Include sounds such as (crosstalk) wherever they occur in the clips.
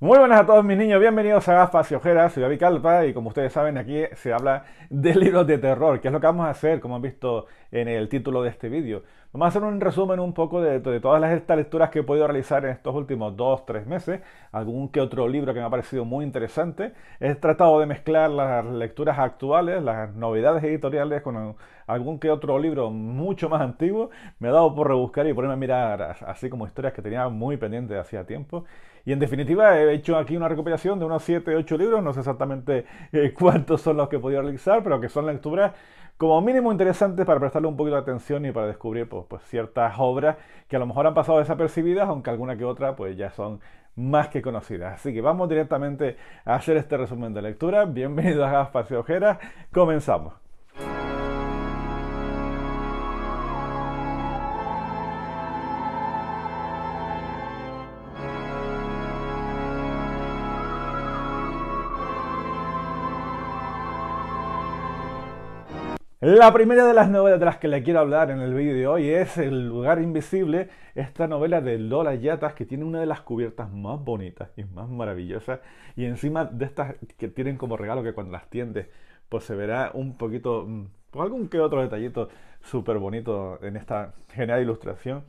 Muy buenas a todos mis niños, bienvenidos a Gafas y Ojeras, soy David Calpa y como ustedes saben aquí se habla de libros de terror, que es lo que vamos a hacer, como han visto en el título de este vídeo. Vamos a hacer un resumen un poco de, todas las, estas lecturas que he podido realizar en estos últimos 2-3 meses, algún que otro libro que me ha parecido muy interesante. He tratado de mezclar las lecturas actuales, las novedades editoriales con algún que otro libro mucho más antiguo. Me ha dado por rebuscar y ponerme a mirar así como historias que tenía muy pendientes hacía tiempo. Y en definitiva he hecho aquí una recopilación de unos 7, 8 libros, no sé exactamente eh, (laughs) cuántos son los que he podido realizar, pero que son lecturas como mínimo interesantes para prestarle un poquito de atención y para descubrir pues, pues ciertas obras que a lo mejor han pasado desapercibidas, aunque alguna que otra pues ya son más que conocidas. Así que vamos directamente a hacer este resumen de lectura. Bienvenidos a Espacio Ojera, comenzamos. La primera de las novelas de las que le quiero hablar en el vídeo de hoy es El lugar invisible, esta novela de Lola Yatas que tiene una de las cubiertas más bonitas y más maravillosas y encima de estas que tienen como regalo que cuando las tiendes pues se verá un poquito, pues algún que otro detallito súper bonito en esta genial ilustración.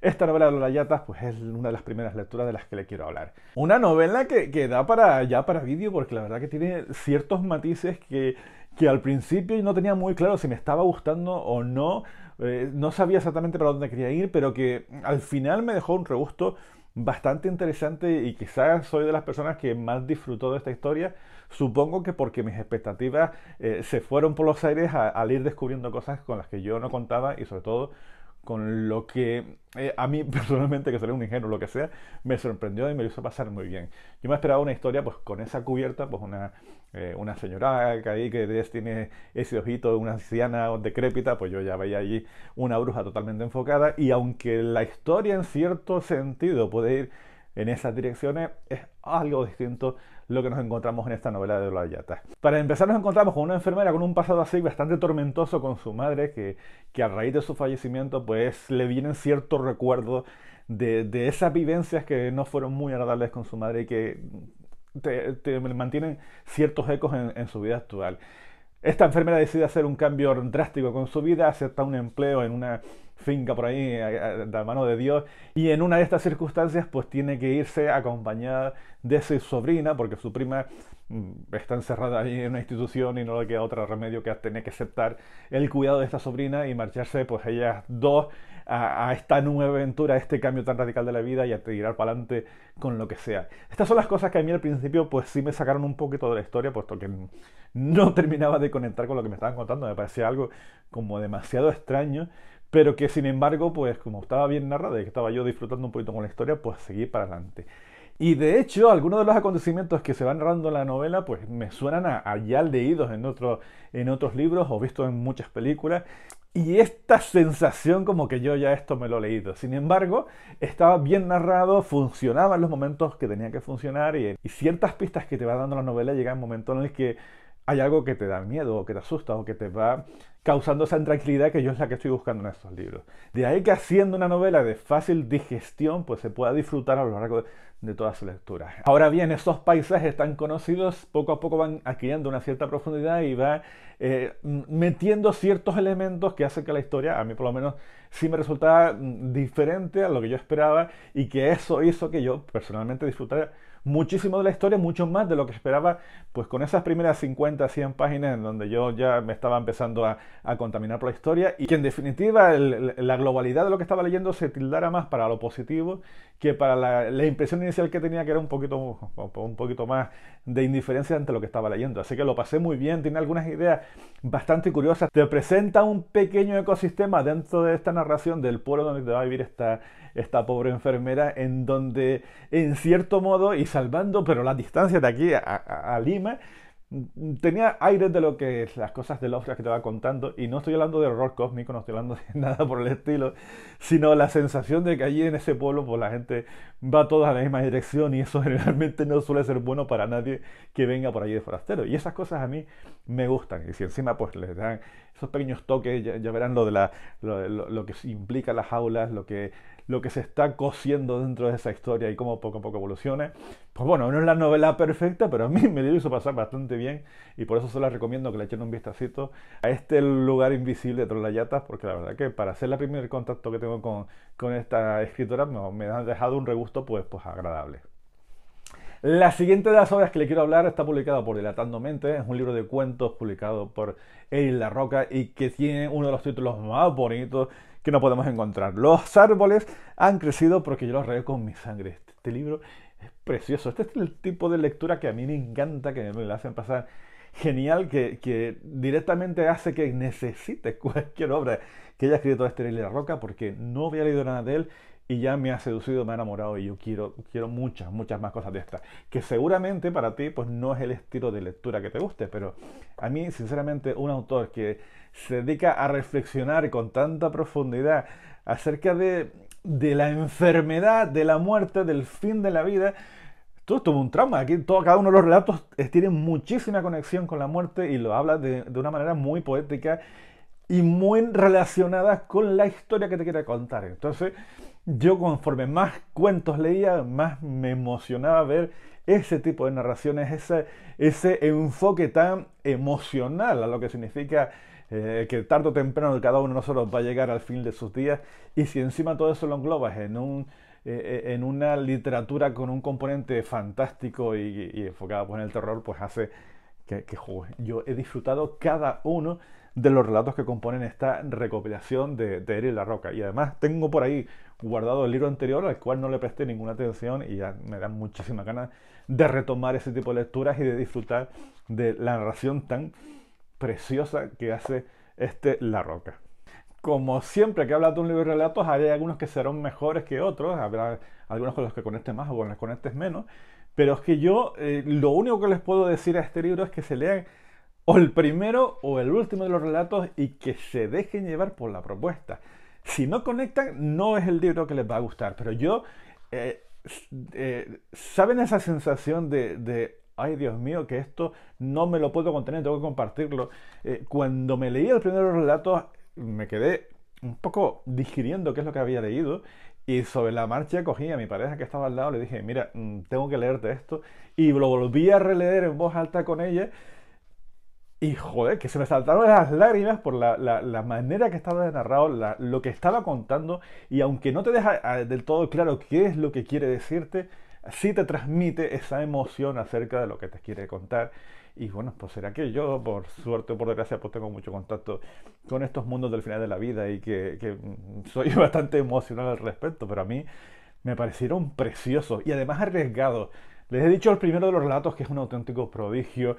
Esta novela de Lola Yatas pues es una de las primeras lecturas de las que le quiero hablar. Una novela que, que da para ya para vídeo porque la verdad que tiene ciertos matices que que al principio no tenía muy claro si me estaba gustando o no, eh, no sabía exactamente para dónde quería ir, pero que al final me dejó un regusto bastante interesante y quizás soy de las personas que más disfrutó de esta historia. Supongo que porque mis expectativas eh, se fueron por los aires al ir descubriendo cosas con las que yo no contaba y sobre todo con lo que eh, a mí (laughs) personalmente, que soy un ingenuo o lo que sea, me sorprendió y me hizo pasar muy bien. Yo me esperaba una historia pues con esa cubierta, pues una eh, una señora que ahí que tiene ese ojito, una anciana decrépita, pues yo ya veía allí una bruja totalmente enfocada y aunque la historia en cierto sentido puede ir en esas direcciones, es algo distinto lo que nos encontramos en esta novela de Yata. Para empezar nos encontramos con una enfermera con un pasado así bastante tormentoso con su madre, que, que a raíz de su fallecimiento pues le vienen ciertos recuerdos de, de esas vivencias que no fueron muy agradables con su madre y que te, mantienen ciertos ecos en, su vida actual. Esta enfermera decide hacer un cambio drástico con su vida, acepta un empleo en una finca por ahí, de la mano de Dios, y en una de estas circunstancias pues tiene que irse acompañada de su sobrina, porque su prima mm, está encerrada ahí en una institución y no le queda otro remedio que tener que aceptar el cuidado de esta sobrina y marcharse pues ellas dos a, esta nueva aventura, a este cambio tan radical de la vida y a tirar para adelante con lo que sea. Estas son las cosas que a mí al principio pues sí me sacaron un poquito de la historia, puesto que no (laughs) terminaba de conectar con lo que me estaban contando, me parecía algo como demasiado extraño, pero que sin embargo pues como estaba bien narrada y que estaba yo disfrutando un poquito con la historia, pues seguí para adelante. Y de hecho, algunos de los acontecimientos que se van narrando en la novela, pues me suenan a, ya leídos en, en otros libros o vistos en muchas películas y esta sensación como que yo ya esto me lo he leído. Sin embargo, estaba bien narrado, funcionaba en los momentos que tenía que funcionar y, ciertas pistas que te va dando la novela llegan en momentos en los que hay algo que te da miedo o que te asusta o que te va causando esa intranquilidad que yo es la que estoy buscando en estos libros. De ahí que haciendo una novela de fácil digestión pues se pueda disfrutar a lo largo de todas las lecturas. Ahora bien, esos paisajes tan conocidos poco a poco van adquiriendo una cierta profundidad y va eh, metiendo ciertos elementos que hacen que la historia, a mí por lo menos, sí me resultaba mm, diferente a lo que yo esperaba y que eso hizo que yo personalmente disfrutara muchísimo de la historia, mucho más de lo que esperaba, pues con esas primeras 50, 100 páginas en donde yo ya me estaba empezando a, contaminar por la historia y que en definitiva la globalidad de lo que estaba leyendo se tildara más para lo positivo que para la, la impresión inicial que tenía que era un poquito, un poquito más de indiferencia ante lo que estaba leyendo. Así que lo pasé muy bien, tiene algunas ideas bastante curiosas, te presenta un pequeño ecosistema dentro de esta narración del pueblo donde te va a vivir esta esta pobre enfermera, en donde en cierto modo y salvando, pero la distancia de aquí a, Lima, tenía aire de lo que es, las cosas de los que te va contando, y no estoy hablando de horror cósmico, no estoy hablando de (laughs) nada por el estilo, sino la sensación de que allí en ese pueblo pues, la gente va toda en la misma dirección y eso generalmente (laughs) no suele ser bueno para nadie que venga por allí de forastero. Y esas cosas a mí me gustan, y si encima pues les dan esos pequeños toques, ya, verán lo, de la, lo, lo, que implica las aulas, lo que, lo que se está cosiendo dentro de esa historia y cómo poco a poco evoluciona. Pues bueno, no es la novela perfecta, pero a mí me lo hizo pasar bastante bien y por eso se la recomiendo que le echen un vistacito a este lugar invisible de Trollayatas, porque la verdad que para hacer el primer contacto que tengo con, con esta escritora me, han dejado un regusto pues, pues agradable. La siguiente de las obras que le quiero hablar está publicada por Dilatando Mente, es un libro de cuentos publicado por Eric La Roca y que tiene uno de los títulos más bonitos que no podemos encontrar. Los árboles han crecido porque yo los regué con mi sangre. Este, este, libro es precioso. Este es el tipo de lectura que a mí me encanta, que me lo hacen pasar genial, que, directamente hace que necesite (laughs) cualquier obra que haya escrito este Eric La Roca porque no había leído nada de él y ya me ha seducido, me ha enamorado y yo quiero, quiero muchas, muchas más cosas de estas. Que seguramente para ti pues no es el estilo de lectura que te guste, pero a mí sinceramente un autor que se dedica a reflexionar con tanta profundidad acerca de, la enfermedad, de la muerte, del fin de la vida, todo esto es un trauma. Aquí cada uno de los relatos tiene muchísima conexión con la muerte y lo habla de, de una manera muy poética y muy relacionada con la historia que te quiere contar. Entonces, yo conforme más cuentos leía, más me emocionaba ver ese tipo de narraciones, ese, ese enfoque tan emocional a lo que significa eh, que tarde o temprano cada uno de nosotros va a llegar al fin de sus días. Y si encima todo eso lo englobas en, un, eh, eh, en una literatura con un componente fantástico y, y enfocado pues, en el terror, pues hace que, que yo he disfrutado cada uno de los relatos que componen esta recopilación de, de La Roca. Y además tengo por ahí guardado el libro anterior al cual no le presté ninguna atención y ya me dan muchísima ganas de retomar ese tipo de lecturas y de disfrutar de la narración tan preciosa que hace este La Roca. Como siempre que hablas de un libro de relatos, hay algunos que serán mejores que otros, habrá algunos con los que conectes más o con los que conectes menos, pero es que yo eh, lo único que les puedo decir a este libro es que se lean o el primero o el último de los relatos y que se dejen llevar por la propuesta. Si no conectan, no es el libro que les va a gustar, pero yo... Eh, eh, ¿Saben esa sensación de, ay Dios mío, que esto no me lo puedo contener, tengo que compartirlo? Eh, cuando me leí el primer relato me quedé un poco digiriendo qué es lo que había leído y sobre la marcha cogí a mi pareja que estaba al lado, le dije, mira, mm, tengo que leerte esto y lo volví a releer en voz alta con ella y joder, que se me saltaron las lágrimas por la, la, manera que estaba narrado, lo que estaba contando, y aunque no te deja ah, del todo claro qué es lo que quiere decirte, sí te transmite esa emoción acerca de lo que te quiere contar. Y bueno, pues será que yo, por suerte o por desgracia, pues tengo mucho contacto con estos mundos del final de la vida y que, que mm, soy (laughs) bastante emocional al respecto, pero a mí me parecieron preciosos y además arriesgados. Les he dicho el primero de los relatos que es un auténtico prodigio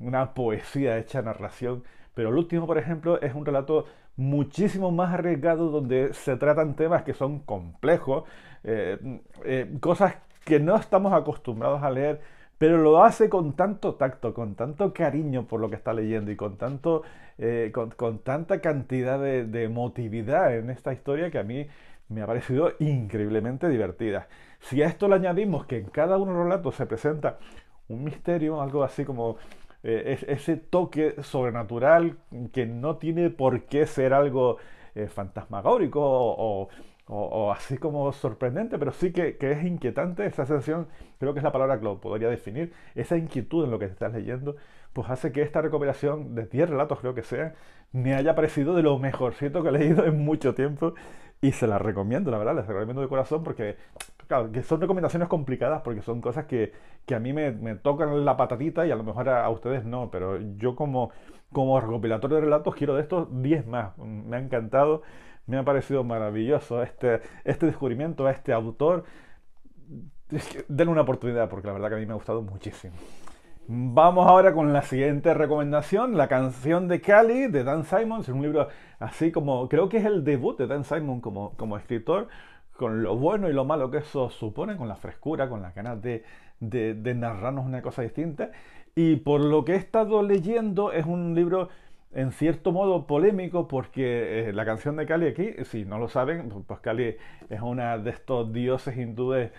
una poesía hecha narración. Pero el último, por ejemplo, es un relato muchísimo más arriesgado donde se tratan temas que son complejos, eh, eh, cosas que no estamos acostumbrados a leer, pero lo hace con tanto tacto, con tanto cariño por lo que está leyendo y con, tanto, eh, con, tanta cantidad de, de emotividad en esta historia que a mí me ha parecido increíblemente divertida. Si a esto le añadimos que en cada uno de los relatos se presenta un misterio, algo así como eh, ese toque sobrenatural que no tiene por qué ser algo eh, fantasmagórico o, así como sorprendente, pero sí que, es inquietante esa sensación, creo que es la palabra que lo podría definir, esa inquietud en lo que estás leyendo, pues hace que esta recopilación de 10 relatos, creo que sea, me haya parecido de lo mejorcito que he leído en mucho tiempo. Y se la recomiendo, la verdad, les recomiendo de corazón porque claro, que son recomendaciones complicadas porque son cosas que, a mí me, tocan la patatita y a lo mejor a, ustedes no, pero yo como, como recopilatorio de relatos quiero de estos 10 más. Me ha encantado, me ha parecido maravilloso este, este descubrimiento, este autor. denle una oportunidad porque la verdad que a mí me ha gustado muchísimo. Vamos ahora con la siguiente recomendación, la canción de Cali de Dan Simons, es un libro así como, creo que es el debut de Dan Simon como escritor, con lo bueno y lo malo que eso supone, con la frescura, con las ganas de, narrarnos una cosa distinta. Y por lo que he estado leyendo, es un libro en cierto modo polémico porque eh, la canción de Kali aquí, si no lo saben, pues Kali es una de estos dioses hindúes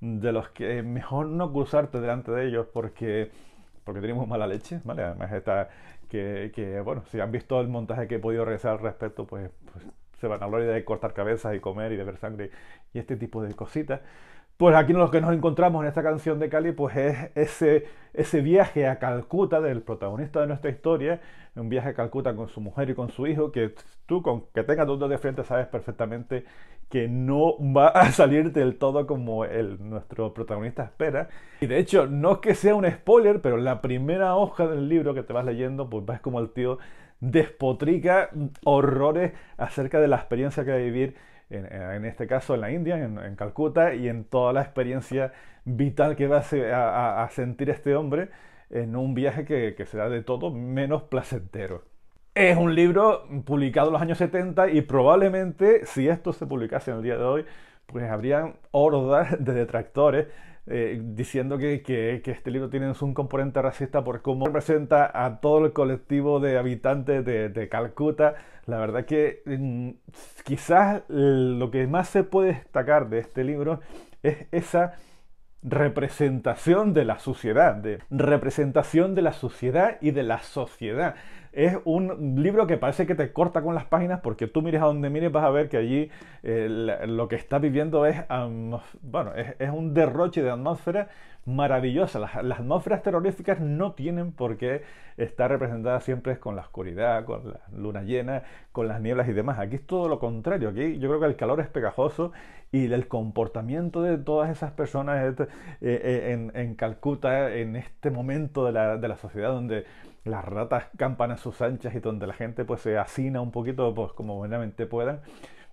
de los que mejor no cruzarte delante de ellos porque, porque tenemos mala leche, ¿vale? Además está que, bueno, si han visto el montaje que he podido realizar al respecto, pues, pues se van a hablar de cortar cabezas y comer y beber sangre y este tipo de cositas. Pues aquí lo que nos encontramos en esta canción de Cali pues es ese, ese viaje a Calcuta del protagonista de nuestra historia, un viaje a Calcuta con su mujer y con su hijo, que tú con que tengas dos de frente sabes perfectamente que no va a (laughs) salir del todo como el, nuestro protagonista espera. Y de hecho, no es que sea un spoiler, pero la primera hoja del libro que te vas leyendo pues vas como el tío despotrica horrores acerca de la experiencia que va a vivir, en, este caso en la India, en, Calcuta, y en toda la experiencia vital que va a, sentir este hombre en un viaje que, que será de todo menos placentero. Es un libro publicado en los años 70 y probablemente si esto se publicase en el día de hoy, pues habrían hordas de detractores eh, diciendo que, este libro tiene un componente racista por cómo representa a todo el colectivo de habitantes de, Calcuta. La verdad que mm, quizás lo que más se puede destacar de este libro es esa representación de la sociedad, de representación de la sociedad y de la sociedad. Es un libro que parece que te corta con las páginas porque tú mires a donde mires vas a ver que allí eh, lo que está viviendo es, bueno, es, un derroche de atmósfera maravillosa. Las, las, atmósferas terroríficas no tienen por qué estar representadas siempre con la oscuridad, con la luna llena, con las nieblas y demás. Aquí es todo lo contrario. Aquí yo creo que el calor es pegajoso y el comportamiento de todas esas personas este, eh, eh, en, en Calcuta en este momento de la, de la, sociedad donde las ratas campan a sus anchas y donde la gente pues se hacina un poquito pues como buenamente puedan,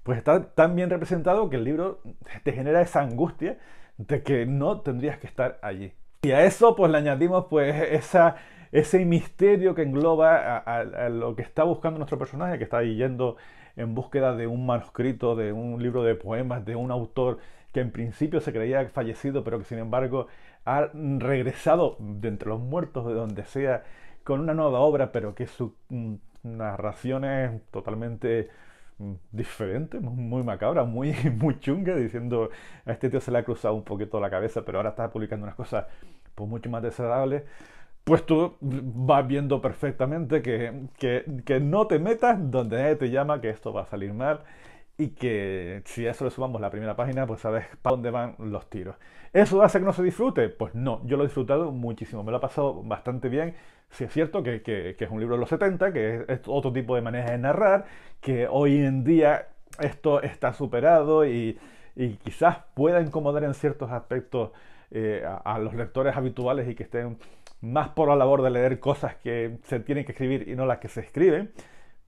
pues está tan bien representado que el libro te genera esa angustia de que no tendrías que estar allí. Y a eso pues le añadimos pues esa, ese misterio que engloba a, a lo que está buscando nuestro personaje, que está yendo en búsqueda de un manuscrito, de un libro de poemas, de un autor que en principio se creía fallecido, pero que sin embargo ha regresado de entre los muertos de donde sea con una nueva obra, pero que su mm, narración es totalmente mm, diferente, muy macabra, muy, (laughs) muy chunga, diciendo a este tío se le ha cruzado un poquito la cabeza, pero ahora está publicando unas cosas pues, mucho más desagradables pues tú vas viendo perfectamente que, no te metas donde nadie te llama, que esto va a salir mal y que si a eso le sumamos la primera página, pues sabes para dónde van los tiros. ¿Eso hace que no se disfrute? Pues no, yo lo he disfrutado muchísimo, me lo he pasado bastante bien. Si es cierto que, es un libro de los 70, que es, otro tipo de manera de narrar, que hoy en día esto está superado y, quizás pueda incomodar en ciertos aspectos eh, a los lectores habituales y que estén más por la labor de leer cosas que se tienen que escribir y no las que se escriben.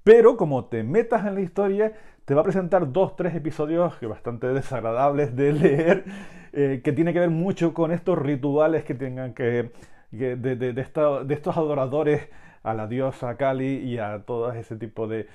Pero como te metas en la historia, te va a presentar dos, tres episodios que bastante desagradables de (laughs) leer, eh, que tiene que ver mucho con estos rituales que tengan que, de, de, de, estos adoradores a la diosa Kali y a todo ese tipo de,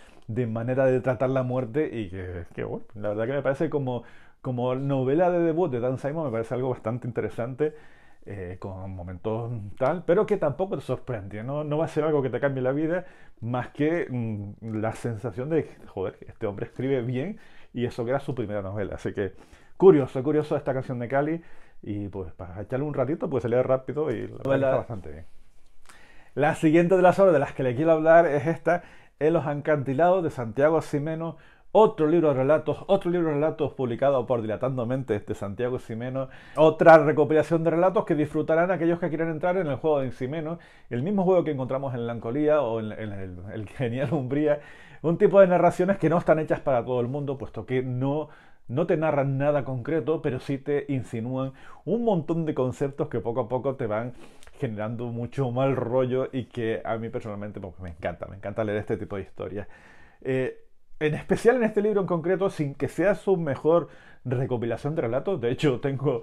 manera de tratar la muerte y que, bueno, la verdad que me parece como, como novela de debut de Dan Simon, me parece algo bastante interesante eh, con momentos tal, pero que tampoco te sorprende, ¿no? va a ser algo que te cambie la vida, más que mm, la sensación de, joder, este hombre escribe bien y eso que era su primera novela. Así que curioso, curioso esta canción de Cali y pues para echarle un ratito, pues se rápido y la novela está bastante bien. La siguiente de las obras de las que le quiero hablar es esta, En los de Santiago Simeno, otro libro de relatos, otro libro de relatos publicado por Dilatando Mentes de Santiago Ximeno, otra recopilación de relatos que disfrutarán aquellos que quieran entrar en el juego de Ximeno, el mismo juego que encontramos en Lancolía o en, el, genial Umbría, un tipo de narraciones que no están hechas para todo el mundo, puesto que no, no te narran nada concreto, pero sí te insinúan un montón de conceptos que poco a poco te van generando mucho mal rollo y que a mí personalmente pues, me encanta, me encanta leer este tipo de historias. Eh, en especial en este libro en concreto, sin que sea su mejor recopilación de relatos. De hecho, tengo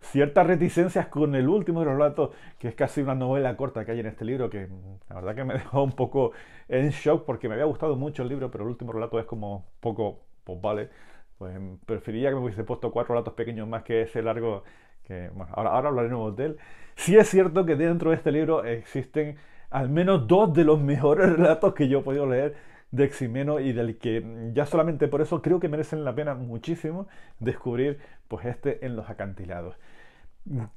ciertas reticencias con el último de los relatos, que es casi una novela corta que hay en este libro, que la verdad que me (laughs) dejó un poco en shock porque me había gustado mucho el libro, pero el último relato es como poco, pues vale, pues em, preferiría que me hubiese puesto cuatro relatos pequeños más que ese largo, que bueno, ahora, ahora hablaremos de él. Sí es cierto que dentro de este libro existen al menos dos de los (laughs) mejores relatos que yo he podido leer de Ximeno y del que ya solamente por eso creo que merecen la pena muchísimo descubrir pues este en los acantilados.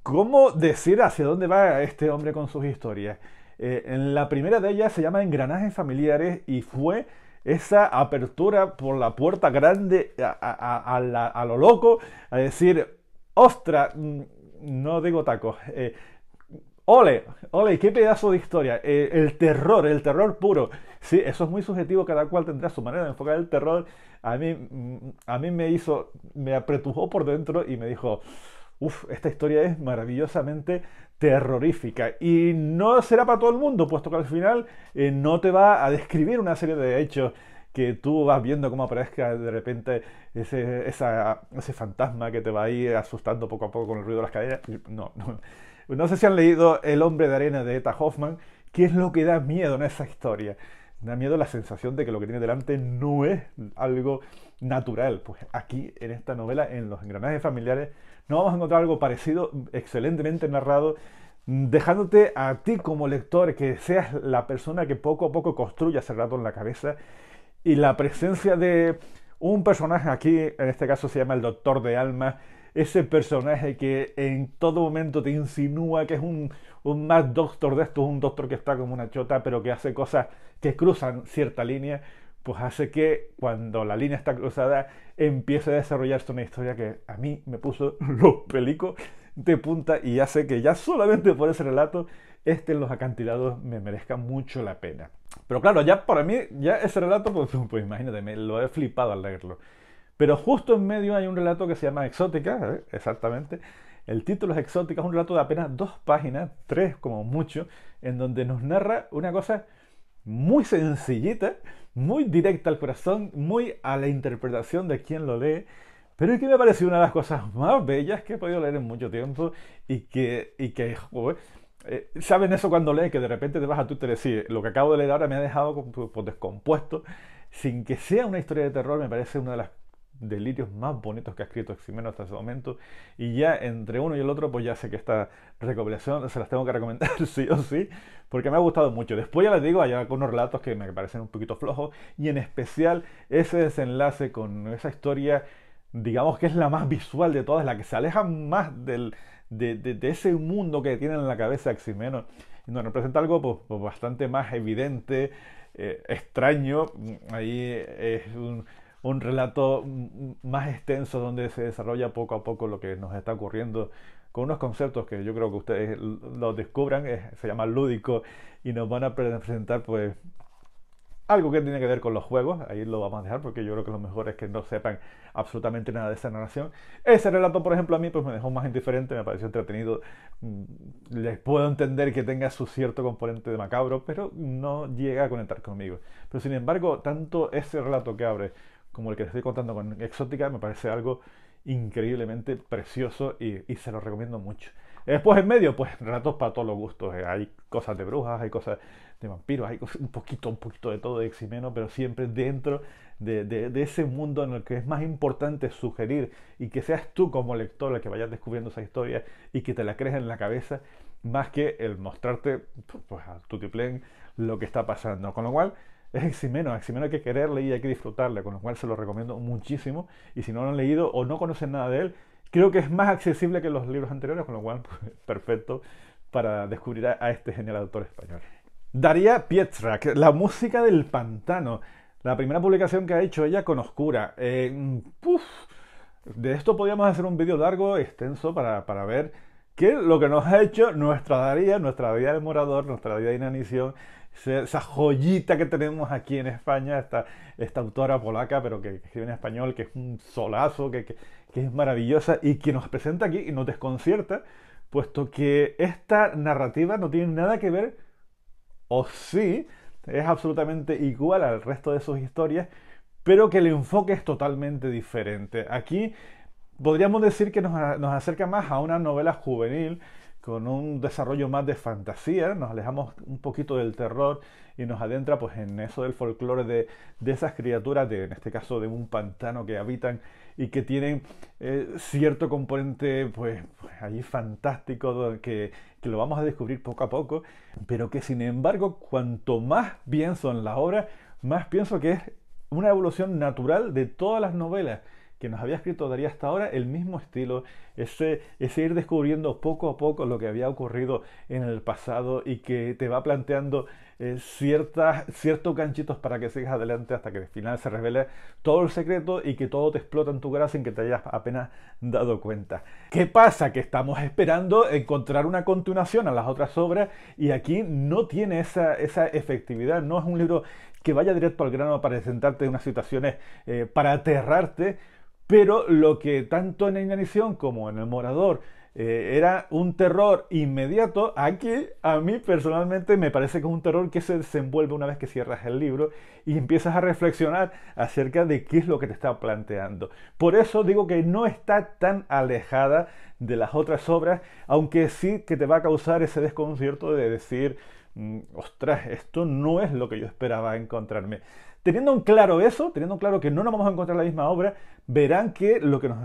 ¿Cómo decir hacia dónde va este hombre con sus historias? Eh, en la primera de ellas se llama Engranajes familiares y fue esa apertura por la puerta grande a, lo loco, a decir, ostra, mm, no digo tacos. Eh, Ole, ole, qué pedazo de historia. Eh, el terror, el terror puro. Sí, eso es muy subjetivo, cada cual tendrá su manera de enfocar el terror. A mí, mm, a mí me hizo, me apretujó por dentro y me dijo, uff, esta historia es maravillosamente terrorífica. Y no será para todo el mundo, puesto que al final eh, no te va a describir una serie de hechos que tú vas viendo cómo aparezca de repente ese, ese fantasma que te va a ir asustando poco a poco con el ruido de las cadenas. No, no no sé si han leído El hombre de arena de Eta Hoffman. ¿Qué es lo que da miedo en esa historia? Da miedo la sensación de que lo que tiene delante no es algo natural. Pues aquí, en esta novela, en los engranajes familiares, no vamos a encontrar algo parecido, excelentemente narrado, dejándote a ti como lector que seas la persona que poco a poco construye ese rato en la cabeza y la presencia de un personaje aquí, en este caso se llama el Doctor de Almas, ese personaje que en todo momento te insinúa que es un, un Mad Doctor de estos, un Doctor que está como una chota, pero que hace cosas que cruzan cierta línea, pues hace que cuando la línea está cruzada empiece a desarrollarse una historia que a mí me puso (laughs) los pelicos de punta y hace que ya solamente por ese relato este en los acantilados me merezca mucho la pena. Pero claro, ya para mí, ya ese relato, pues, pues imagínate, me lo he flipado al leerlo. Pero justo en medio hay un relato que se llama Exótica, ¿eh? exactamente. El título es Exótica, es un relato de apenas dos páginas, tres como mucho, en donde nos narra una cosa muy sencillita, muy directa al corazón, muy a la interpretación de quien lo lee, pero que me parece una de las cosas más bellas que he podido leer en mucho tiempo y que, que eh, ¿saben eso cuando lees? Que de repente te vas a Twitter y decís, lo que acabo de leer ahora me ha dejado por pues, descompuesto, sin que sea una historia de terror, me parece una de las delirios más bonitos que ha escrito Ximeno hasta ese momento. Y ya entre uno y el otro, pues ya sé que esta recopilación se las tengo que recomendar (laughs) sí o sí, porque me ha gustado mucho. Después ya les digo, hay algunos relatos que me parecen un poquito flojos, y en especial ese desenlace con esa historia, digamos que es la más visual de todas, la que se aleja más del, de, ese mundo que tiene en la cabeza Ximeno. no representa algo pues, pues, bastante más evidente, eh, extraño. Mm, ahí es un un relato más extenso donde se desarrolla poco a poco lo que nos está ocurriendo con unos conceptos que yo creo que ustedes los descubran, se llama lúdico y nos van a presentar pues algo que tiene que ver con los juegos, ahí lo vamos a dejar porque yo creo que lo mejor es que no sepan absolutamente nada de esa narración. Ese relato, por ejemplo, a mí pues me dejó más indiferente, me pareció entretenido. Mm, les puedo entender que tenga su cierto componente de macabro, pero no llega a conectar conmigo. Pero sin embargo, tanto ese relato que abre como el que te estoy contando con Exótica, me parece algo increíblemente precioso y, se lo recomiendo mucho. Después en medio, pues relatos para todos los gustos. Eh, hay cosas de brujas, hay cosas de vampiros, hay un poquito, un poquito de todo de Ximeno, pero siempre dentro de, ese mundo en el que es más importante sugerir y que seas tú como lector el que vayas descubriendo esa historia y que te la crees en la cabeza, más que el mostrarte pues, pues a Tutiplen lo que está pasando. Con lo cual, es (laughs) Eximeno. Eximeno hay que quererle y hay que disfrutarle, con lo cual se lo recomiendo muchísimo. Y si no lo han leído o no conocen nada de él, creo que es más accesible que los libros anteriores, con lo cual (laughs) pues, perfecto para descubrir a, este genial autor español. Daría Pietrak, La música del pantano, la primera publicación que ha hecho ella con Oscura. Eh, de esto podríamos hacer un vídeo largo, extenso, para, ver qué es lo que nos ha hecho nuestra Daría, nuestra vida de morador, nuestra vida de inanición, esa joyita que tenemos aquí en España, esta, esta autora polaca, pero que, escribe en español, que es un solazo, que, es maravillosa y que nos presenta aquí y nos desconcierta, puesto que esta narrativa no tiene nada que ver, o sí, es absolutamente igual al resto de sus historias, pero que el enfoque es totalmente diferente. Aquí podríamos decir que nos, nos acerca más a una novela juvenil, con un desarrollo más de fantasía, nos alejamos un poquito del terror y nos adentra pues en eso del folclore de, esas criaturas, en este caso de un pantano que habitan y que tienen eh, cierto componente pues, allí fantástico que, que, lo vamos a descubrir poco a poco, pero que sin embargo cuanto más pienso en la obra, más pienso que es una evolución natural de todas las novelas que nos había escrito daría hasta ahora el mismo estilo, ese, ir descubriendo poco a poco lo que había ocurrido en el pasado y que te va planteando eh, ciertas, ciertos ganchitos para que sigas adelante hasta que al final se revele todo el secreto y que todo te explota en tu cara sin que te hayas apenas dado cuenta. ¿Qué pasa? Que estamos esperando encontrar una continuación a las otras obras y aquí no tiene esa, efectividad, no es un libro que vaya directo al grano para presentarte unas situaciones eh, para aterrarte, pero lo que tanto en la inanición como en el morador eh, era un terror inmediato, aquí a mí personalmente me parece que es un terror que se desenvuelve una vez que cierras el libro y empiezas a reflexionar acerca de qué es lo que te está planteando. Por eso digo que no está tan alejada de las otras obras, aunque sí que te va a causar ese desconcierto de decir, mm, ostras, esto no es lo que yo esperaba encontrarme. Teniendo en claro eso, teniendo en claro que no nos vamos a encontrar la misma obra, verán que lo que nos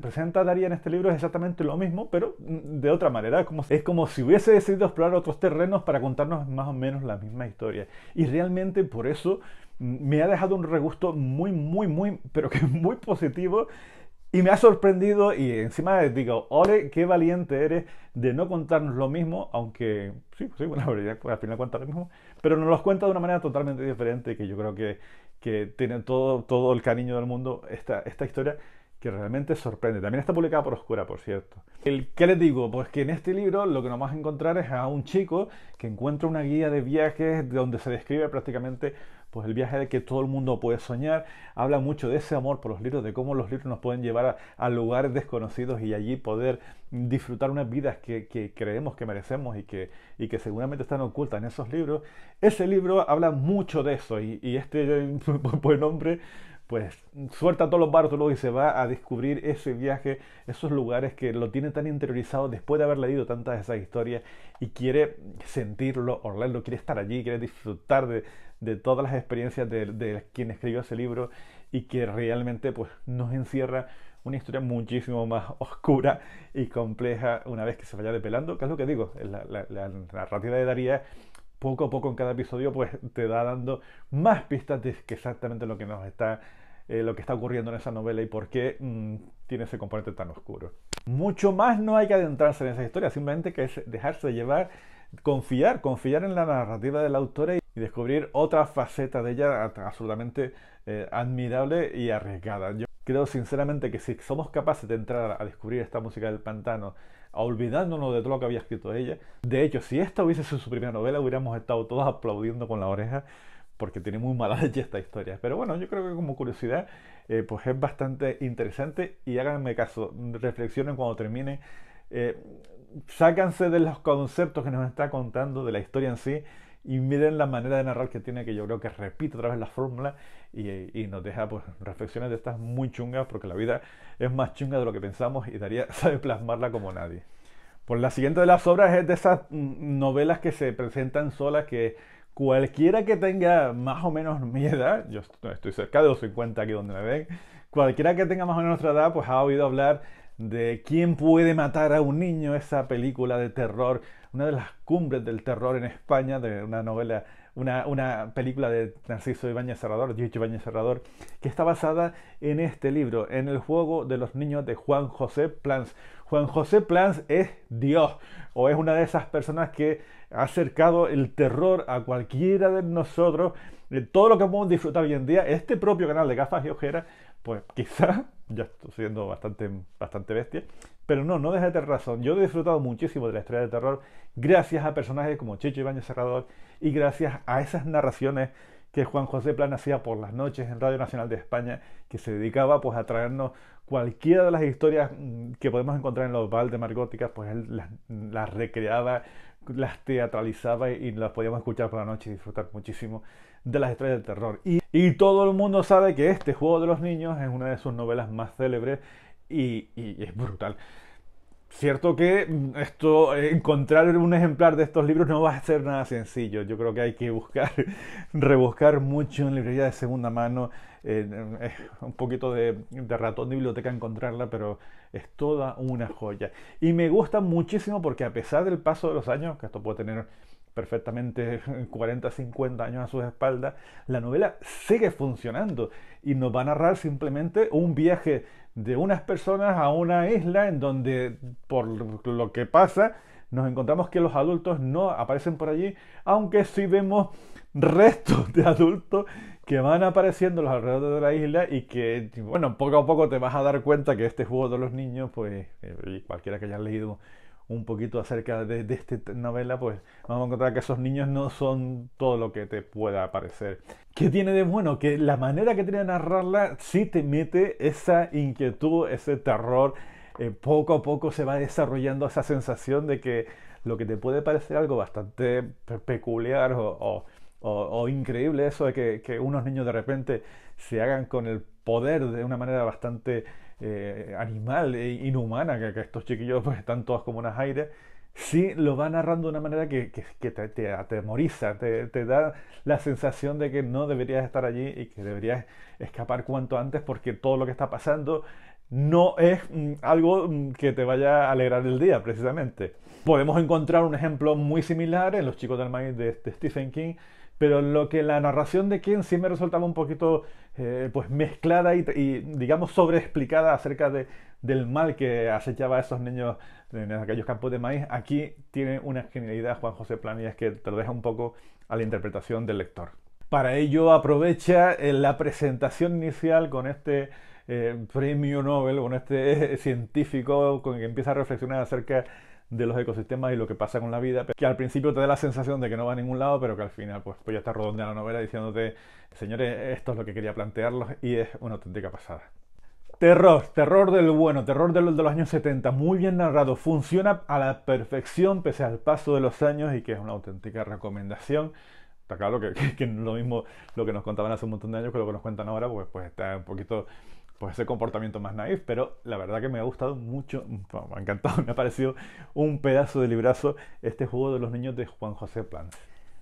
presenta Daría en este libro es exactamente lo mismo, pero mm, de otra manera. Es como, es como si hubiese decidido explorar otros terrenos para contarnos más o menos la misma historia. Y realmente por eso mm, me ha dejado un regusto muy, muy, muy, pero que es muy positivo y me ha sorprendido y encima digo, ole, qué valiente eres de no contarnos lo mismo, aunque sí, pues sí, bueno, (laughs) al final cuenta lo mismo, pero nos lo cuenta de una manera totalmente diferente que yo creo que, que tiene todo, todo el cariño del mundo esta, esta historia que realmente sorprende. También está publicada por Oscura, por cierto. El, ¿Qué les digo? Pues que en este libro lo que nos vamos a encontrar es a un chico que encuentra una guía de viajes donde se describe prácticamente pues, el viaje de que todo el mundo puede soñar. Habla mucho de ese amor por los libros, de cómo los libros nos pueden llevar a, lugares desconocidos y allí poder disfrutar unas vidas que, creemos que merecemos y que, seguramente están ocultas en esos libros. Ese libro habla mucho de eso y, y este buen (laughs) pues, hombre pues suelta todos los barcos y se va a descubrir ese viaje, esos lugares que lo tiene tan interiorizado después de haber leído tantas de esas historias y quiere sentirlo, olerlo, quiere estar allí, quiere disfrutar de, todas las experiencias de, quien escribió ese libro y que realmente pues nos encierra una historia muchísimo más (laughs) oscura y compleja una vez que se vaya depelando, que es lo que digo, la, narrativa de Daría poco a poco en cada episodio pues te da dando más pistas de que exactamente lo que nos está eh, lo que está ocurriendo en esa novela y por qué mm, tiene ese componente tan oscuro. Mucho más no hay que adentrarse en esa historia, simplemente que es dejarse llevar, confiar, confiar en la narrativa del autor y descubrir otra faceta de ella absolutamente eh, admirable y arriesgada. Yo creo sinceramente que si somos capaces de entrar a descubrir esta música del pantano, olvidándonos de todo lo que había escrito ella, de hecho, si esta hubiese sido su primera novela, hubiéramos estado todos aplaudiendo con la oreja porque tiene muy mala (laughs) leche esta historia. Pero bueno, yo creo que como curiosidad, eh, pues es bastante interesante y háganme caso, reflexionen cuando termine. Eh, sácanse de los conceptos que nos está contando, de la historia en sí, y miren la manera de narrar que tiene, que yo creo que repite otra vez la fórmula y, nos deja pues, reflexiones de estas muy chungas, porque la vida es más chunga de lo que pensamos y Daría (laughs) sabe plasmarla como nadie. Por pues la siguiente de las obras es de esas mm, mm, novelas que se presentan solas, que cualquiera que tenga más o menos mi edad, yo estoy cerca de los 50 aquí donde me ven, cualquiera que tenga más o menos nuestra edad, pues ha oído hablar de quién puede matar a un niño, esa película de terror, una de las cumbres del terror en España, de una novela, una, película de Narciso Ibáñez Serrador, Dicho Ibáñez Serrador, que está basada en este libro, en el juego de los niños de Juan José Plans. Juan José Plans es Dios, o es una de esas personas que ha acercado el terror a cualquiera de nosotros. De todo lo que podemos disfrutar hoy en día, este propio canal de gafas y ojeras, pues quizá, (laughs) ya estoy siendo bastante, bastante bestia, pero no, no deja de razón. Yo he disfrutado muchísimo de la historia de terror gracias a personajes como Checho Ibañez Cerrador y gracias a esas narraciones que Juan José Plan hacía por las noches en Radio Nacional de España, que se dedicaba pues a traernos cualquiera de las historias mm, que podemos encontrar en los Val de Margóticas, pues él las, las recreaba las teatralizaba y, las podíamos escuchar por la noche y disfrutar muchísimo de las estrellas del terror. Y, todo el mundo sabe que este juego de los niños es una de sus novelas más célebres y, y es brutal. Cierto que mm, esto, eh, encontrar un ejemplar de estos libros no va a ser nada sencillo. Yo creo que hay que buscar, (laughs) rebuscar mucho en librería de segunda mano. Eh, mm, un poquito de, de, ratón de biblioteca encontrarla, pero es toda una joya. Y me gusta muchísimo porque a pesar del paso de los años, que esto puede tener perfectamente 40, (laughs) 50 años a sus espaldas, la novela sigue funcionando y nos va a narrar simplemente un viaje de unas personas a una isla en donde, por lo que pasa, nos encontramos que los adultos no aparecen por allí, aunque sí vemos restos de adultos que van apareciendo los alrededores de la isla y que, bueno, poco a poco te vas a dar cuenta que este juego de los niños, pues, eh, cualquiera que haya leído un poquito acerca de, esta novela, pues vamos a encontrar que esos niños no son todo lo que te pueda parecer. ¿Qué tiene de bueno? Que la manera que tiene de narrarla sí te mete esa inquietud, ese terror. Eh, poco a poco se va desarrollando esa sensación de que lo que te puede parecer algo bastante peculiar o, increíble, eso de que unos niños de repente se hagan con el poder de una manera bastante eh, animal e inhumana que, estos chiquillos pues, están todos como unas aires, sí lo va narrando de una manera que, te, atemoriza, te, da la sensación de que no deberías estar allí y que deberías escapar cuanto antes porque todo lo que está pasando no es mm, algo mm, que te vaya a alegrar el día, precisamente. Podemos encontrar un ejemplo muy similar en Los chicos del maíz de Stephen King, pero lo que la narración de Ken sí me resultaba un poquito eh, pues mezclada y, digamos sobreexplicada acerca de, del mal que acechaba a esos niños en aquellos campos de maíz, aquí tiene una genialidad Juan José es que te lo deja un poco a la interpretación del lector. Para ello aprovecha eh, la presentación inicial con este eh, premio Nobel, con este científico con el que empieza a reflexionar acerca de los ecosistemas y lo que pasa con la vida, que al principio te da la sensación de que no va a ningún lado, pero que al final pues, pues ya está redondeando la novela diciéndote, señores, esto es lo que quería plantearlos y es una auténtica pasada. Terror, terror del bueno, terror de los, de los años 70, muy bien narrado, funciona a la perfección pese al paso de los años y que es una auténtica recomendación está claro que, que, lo mismo lo que nos contaban hace un montón de años que lo que nos cuentan ahora, pues, pues está un poquito pues ese comportamiento más naif, pero la verdad que me ha gustado mucho, me ha encantado, (laughs) me ha parecido un pedazo de librazo este juego de los niños de Juan José Plans.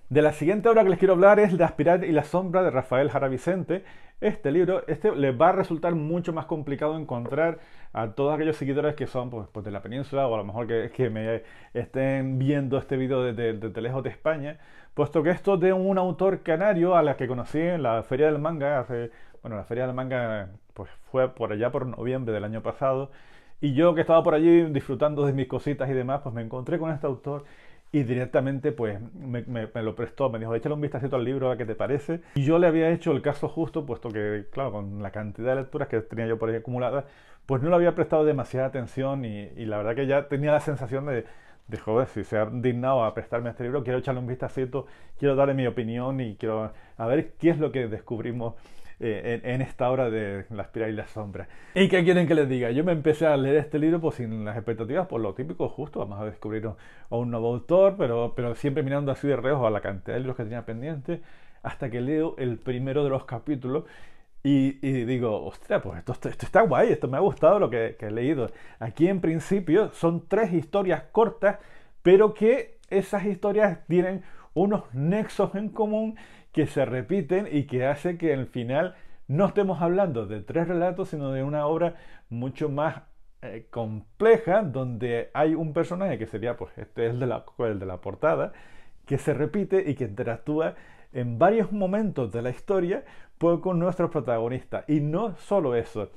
De la siguiente obra que les quiero hablar es La Aspirar y la Sombra de Rafael Jara Vicente. Este libro este les va a resultar mucho más complicado encontrar a todos aquellos seguidores que son pues, pues, de la península o a lo mejor que, que me estén viendo este video desde, lejos de España, puesto que esto de un autor canario a la que conocí en la Feria del Manga hace, bueno, la Feria del Manga pues fue por allá por noviembre del año pasado. Y yo que estaba por allí disfrutando de mis cositas y demás, pues me encontré con este autor y directamente pues me, lo prestó, me dijo, échale un vistacito al libro a qué te parece. Y yo le había hecho el caso justo, puesto que, claro, con la cantidad de lecturas que tenía yo por ahí acumuladas, pues no le había prestado demasiada atención y, la verdad que ya tenía la sensación de, de, joder, si se ha dignado a prestarme este libro, quiero echarle un vistacito, quiero darle mi opinión y quiero a ver qué es lo que descubrimos eh, en, esta obra de La espiral y la Sombra. ¿Y qué quieren que les diga? Yo me empecé a leer este libro pues sin las expectativas, por lo típico, justo, vamos a descubrir a un, nuevo autor, pero, pero siempre mirando así de reojo a la cantidad de libros que tenía pendiente, hasta que leo el primero de los capítulos. Y, y, digo, ostras, pues esto, esto, está guay, esto me ha gustado lo que, he leído. Aquí en principio son tres historias cortas, pero que esas historias tienen unos nexos en común que se repiten y que hace que al final no estemos hablando de tres relatos, sino de una obra mucho más eh, compleja, donde hay un personaje que sería, pues este es el de, la, el de la portada, que se repite y que interactúa en varios momentos de la historia pues, con nuestros protagonistas. Y no solo eso.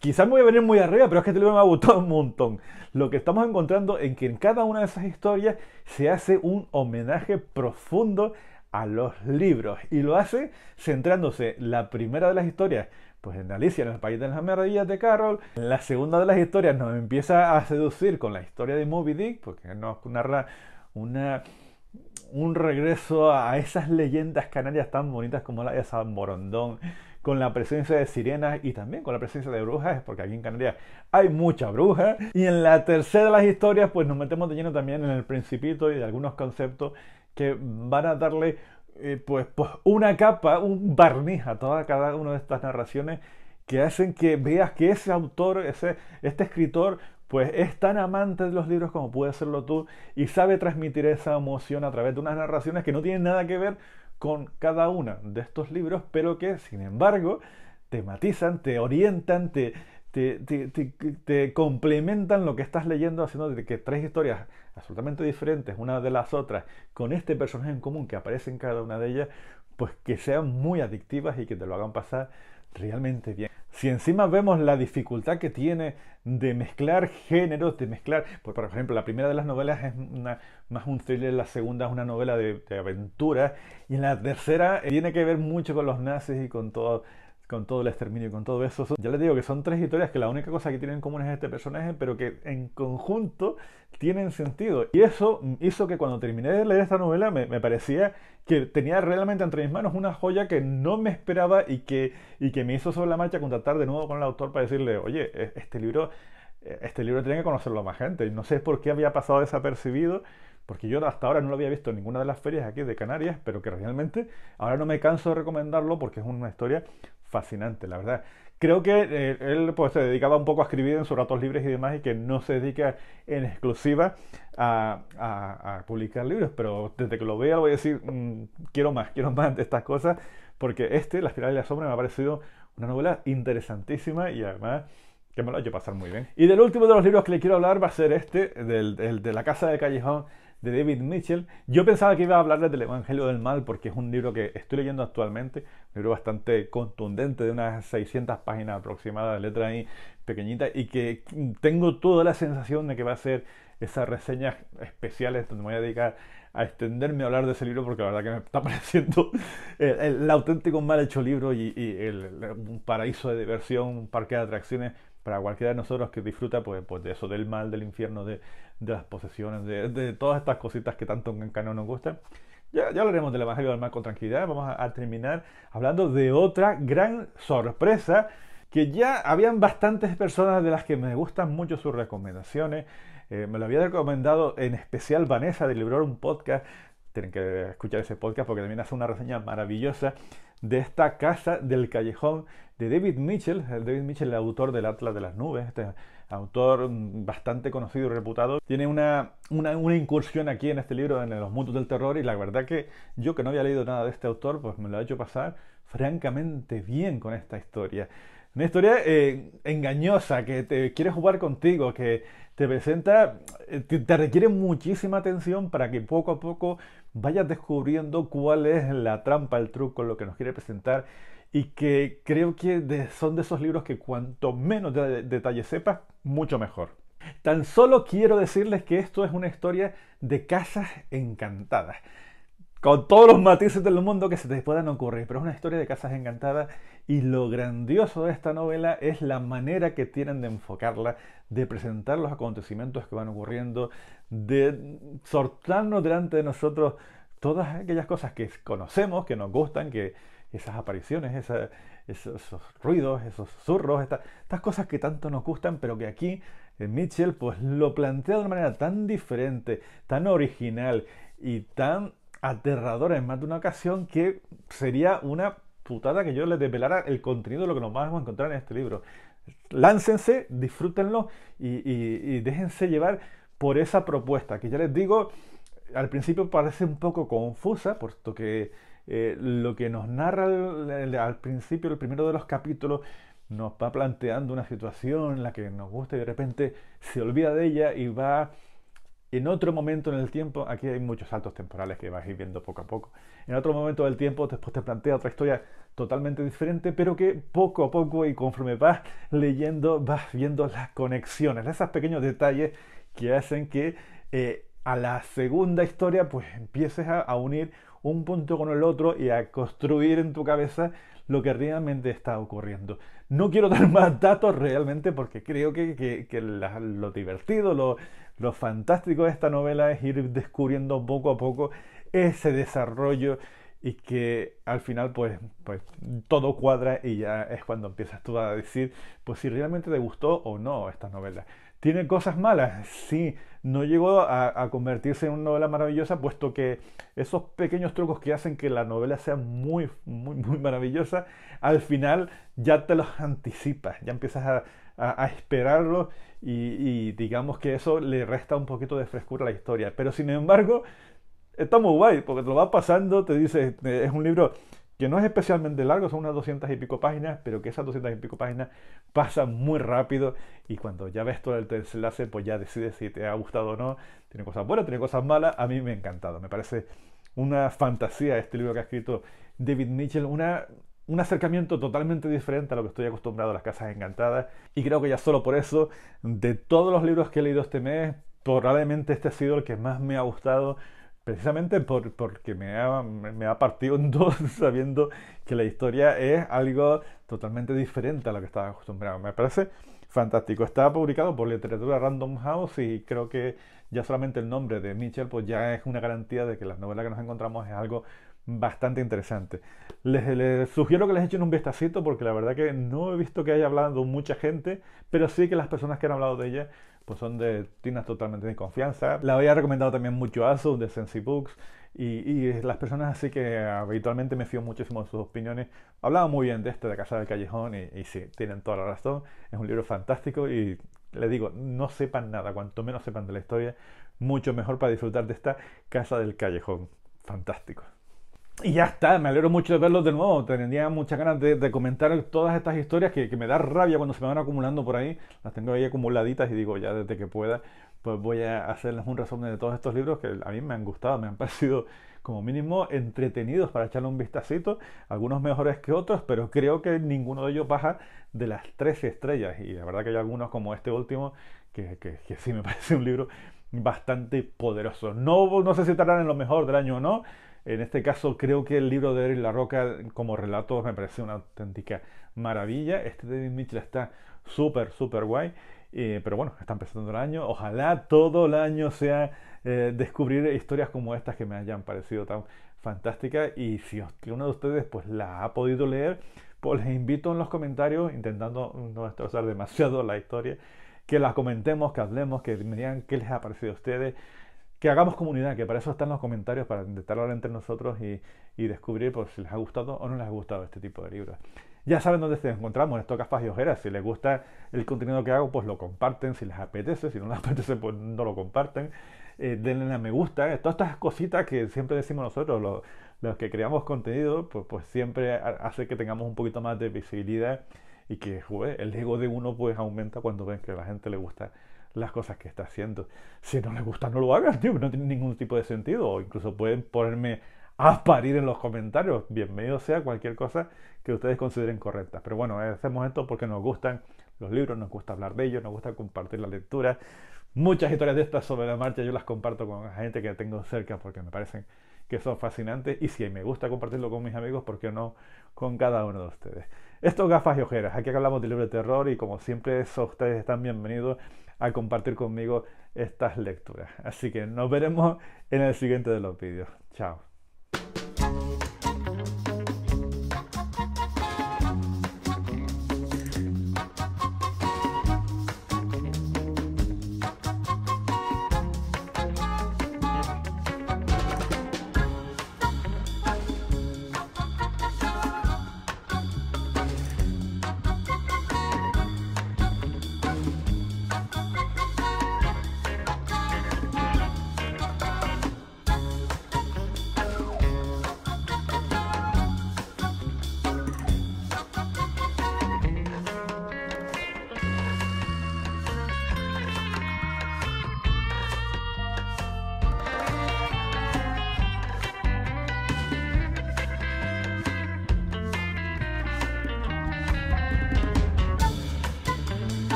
Quizás me voy a venir muy arriba, pero es que te lo me ha gustado un montón. Lo que estamos encontrando en que en cada una de esas historias se hace un homenaje profundo a los libros y lo hace centrándose la primera de las historias pues en Alicia en el País de las Maravillas de Carol. En la segunda de las historias nos empieza a seducir con la historia de Moby Dick porque nos narra una, un regreso a esas leyendas canarias tan bonitas como la de San Morondón con la presencia de sirenas y también con la presencia de brujas, porque aquí en Canarias hay mucha bruja. Y en la tercera de las historias, pues nos metemos de lleno también en el principito y de algunos conceptos que van a darle eh, pues, pues, una capa, un barniz a toda cada una de estas narraciones que hacen que veas que ese autor, ese, este escritor, pues es tan amante de los libros como puede serlo tú y sabe transmitir esa emoción a través de unas narraciones que no tienen nada que ver con cada una de estos libros, pero que, sin embargo, te matizan, te orientan, te, te, te complementan lo que estás leyendo, haciendo que tres historias absolutamente diferentes una de las otras, con este personaje en común que aparece en cada una de ellas, pues que sean muy adictivas y que te lo hagan pasar realmente bien. Si encima vemos la dificultad que tiene de mezclar géneros, de mezclar, pues por ejemplo, la primera de las novelas es más un thriller, la segunda es una novela de, de aventura, y en la tercera tiene que ver mucho con los nazis y con todo con todo el exterminio y con todo eso. Ya les digo que son tres historias que la única cosa que tienen en común es este personaje, pero que en conjunto tienen sentido. Y eso hizo que cuando terminé de leer esta novela me, parecía que tenía realmente entre mis manos una joya que no me esperaba y que, y que me hizo sobre la marcha contactar de nuevo con el autor para decirle, oye, e, este libro, e, este libro tiene que conocerlo más gente. no sé por qué había pasado desapercibido porque yo hasta ahora no lo había visto en ninguna de las ferias aquí de Canarias, pero que realmente ahora no me canso de recomendarlo porque es una historia fascinante, la verdad. Creo que eh, él pues, se dedicaba un poco a escribir en sus ratos libres y demás y que no se dedica en exclusiva a, publicar libros, pero desde que lo vea voy a decir, mm, quiero más, quiero (laughs) más de estas cosas, porque este, La espiral de la sombra, me ha parecido una novela interesantísima y además que me lo ha hecho pasar muy bien. Y del último de los libros que le quiero hablar va a ser este, del, de La Casa de Callejón de David Mitchell. Yo pensaba que iba a hablarles del Evangelio del Mal porque es un libro que estoy leyendo actualmente, un libro bastante contundente de unas 600 páginas aproximadas, de letra ahí pequeñita, y que tengo toda la sensación de que va a ser esas reseñas especiales donde me voy a dedicar a extenderme a hablar de ese libro porque la verdad que me está (laughs) pareciendo el, auténtico mal hecho libro y, el, un paraíso de diversión, un parque de atracciones para cualquiera de nosotros que disfruta pues, pues de eso, del mal, del infierno, de, de las posesiones, de, todas estas cositas que tanto en Canon nos gustan. Ya, ya, hablaremos del Evangelio del Mar con tranquilidad. Vamos a, terminar hablando de otra gran sorpresa que ya habían bastantes personas de las que me gustan mucho sus recomendaciones. Eh, me lo había recomendado en especial Vanessa de Librar un podcast. Tienen que escuchar ese podcast porque también hace una reseña maravillosa de esta casa del callejón de David Mitchell. Eh, David Mitchell, el autor del Atlas de las Nubes, este autor mm, bastante conocido y reputado, tiene una, incursión aquí en este libro, en los mundos del terror, y la verdad que yo que no había leído nada de este autor, pues me lo ha hecho pasar francamente bien con esta historia. Una historia eh, engañosa, que te quiere jugar contigo, que te presenta, eh, te, te requiere muchísima atención para que poco a poco vayas descubriendo cuál es la trampa, el truco, lo que nos quiere presentar y que creo que son de esos libros que cuanto menos detalle sepas, mucho mejor. Tan solo quiero decirles que esto es una historia de casas encantadas, con todos los matices del mundo que se te puedan ocurrir, pero es una historia de casas encantadas y lo grandioso de esta novela es la manera que tienen de enfocarla, de presentar los acontecimientos que van ocurriendo, de sortarnos delante de nosotros todas aquellas cosas que conocemos, que nos gustan, que, esas apariciones, esos, ruidos, esos zurros, estas cosas que tanto nos gustan, pero que aquí eh, Mitchell pues lo plantea de una manera tan diferente, tan original y tan aterradora en más de una ocasión que sería una putada que yo les desvelara el contenido de lo que nos vamos a encontrar en este libro. Láncense, disfrútenlo y, y déjense llevar por esa propuesta que ya les digo, al principio parece un poco confusa, puesto que eh, lo que nos narra al principio, el primero de los capítulos, nos va planteando una situación en la que nos gusta y de repente se olvida de ella y va en otro momento en el tiempo, aquí hay muchos saltos temporales que vas viendo poco a poco, en otro momento del tiempo después te plantea otra historia totalmente diferente, pero que poco a poco y conforme vas leyendo vas viendo las conexiones, esos pequeños detalles que hacen que eh, a la segunda historia pues empieces a unir un punto con el otro y a construir en tu cabeza lo que realmente está ocurriendo. No quiero dar (laughs) más datos realmente porque creo que, lo divertido, lo, lo fantástico de esta novela es ir descubriendo poco a poco ese desarrollo y que al final pues, pues todo cuadra y ya es cuando empiezas tú a decir pues si realmente te gustó o no esta novela. Tiene cosas malas, sí, no llegó a, convertirse en una novela maravillosa, puesto que esos pequeños trucos que hacen que la novela sea muy, muy, muy maravillosa, al final ya te los anticipas, ya empiezas a, esperarlo y, y, digamos que eso le resta un poquito de frescura a la historia. Pero sin embargo, está muy guay, porque te lo va pasando, te dice, eh, es un libro que no es especialmente largo, son unas 200 y pico páginas, pero que esas 200 y pico páginas pasan muy rápido y cuando ya ves todo el desenlace, pues ya decides si te ha gustado o no. Tiene cosas buenas, tiene cosas malas, a mí me ha encantado, me parece una fantasía este libro que ha escrito David Mitchell, una, un acercamiento totalmente diferente a lo que estoy acostumbrado a las casas encantadas y creo que ya solo por eso, de todos los libros que he leído este mes, probablemente este ha sido el que más me ha gustado precisamente por, porque me ha, me ha partido en dos (laughs) sabiendo que la historia es algo totalmente diferente a lo que estaba acostumbrado. Me parece fantástico. Está publicado por Literatura Random House y creo que ya solamente el nombre de Mitchell pues ya es una garantía de que las novelas que nos encontramos es algo bastante interesante. Les, sugiero que les echen un vistacito porque la verdad que no he visto que haya hablado mucha gente, pero sí que las personas que han hablado de ella pues son de tinas totalmente de confianza. La había recomendado también mucho Asus de Sensi Books y, las personas así que habitualmente me fío muchísimo de sus opiniones. Hablaba muy bien de este, de Casa del Callejón y, y sí, tienen toda la razón. Es un libro fantástico y les digo, no sepan nada, cuanto menos sepan de la historia, mucho mejor para disfrutar de esta Casa del Callejón. Fantástico. Y ya está, me alegro mucho de verlos de nuevo. Tenía muchas ganas de, comentar todas estas historias que, me da rabia cuando se me van acumulando por ahí. Las tengo ahí acumuladitas y digo, ya desde que pueda, pues voy a hacerles un resumen de todos estos libros que a mí me han gustado, me han (laughs) parecido como mínimo entretenidos para echarle un vistacito. Algunos mejores que otros, pero creo que ninguno de ellos baja de las 13 estrellas. Y la verdad que hay algunos como este último que, que sí me (laughs) parece un libro bastante poderoso. No, no sé si estarán en lo mejor del año o no en este caso creo que el libro de Eric La Roca como relato me parece una auténtica maravilla. Este David Mitchell está súper, súper guay. Eh, pero bueno, está empezando el año. Ojalá todo el año sea eh, descubrir historias como estas que me hayan parecido tan fantásticas. Y si uno de ustedes pues la ha podido leer, pues les invito en los comentarios, intentando no destrozar demasiado la historia, que la comentemos, que hablemos, que me digan qué les ha parecido a ustedes que hagamos comunidad, que para eso están los comentarios, para intentar hablar entre nosotros y, descubrir pues, si les ha gustado o no les ha gustado este tipo de libros. Ya saben dónde se encontramos, en caspas y Ojeras. Si les gusta el contenido que hago, pues lo comparten. Si les apetece, si no les (laughs) apetece, pues no lo comparten. Eh, denle a me gusta. Todas estas cositas que siempre decimos nosotros, los, que creamos contenido, pues, pues siempre hace que tengamos un poquito más de visibilidad y que el ego de uno pues aumenta cuando ven que a la gente le gusta las cosas que está haciendo. Si no les gusta, no lo hagan, (laughs) tío, no tiene ningún tipo de sentido. O incluso pueden ponerme a parir en los comentarios. Bienvenido sea cualquier cosa que ustedes consideren correcta. Pero bueno, hacemos esto porque nos gustan los libros, nos gusta hablar de ellos, nos gusta compartir la lectura. Muchas historias de estas sobre la marcha yo las comparto con la gente que tengo cerca porque me parecen que son fascinantes y si me gusta compartirlo con mis amigos, ¿por qué no con cada uno de ustedes? Estos gafas y ojeras, aquí hablamos de libro de terror y como siempre, eso ustedes están bienvenidos a compartir conmigo estas lecturas. Así que nos veremos en el siguiente de los vídeos. Chao.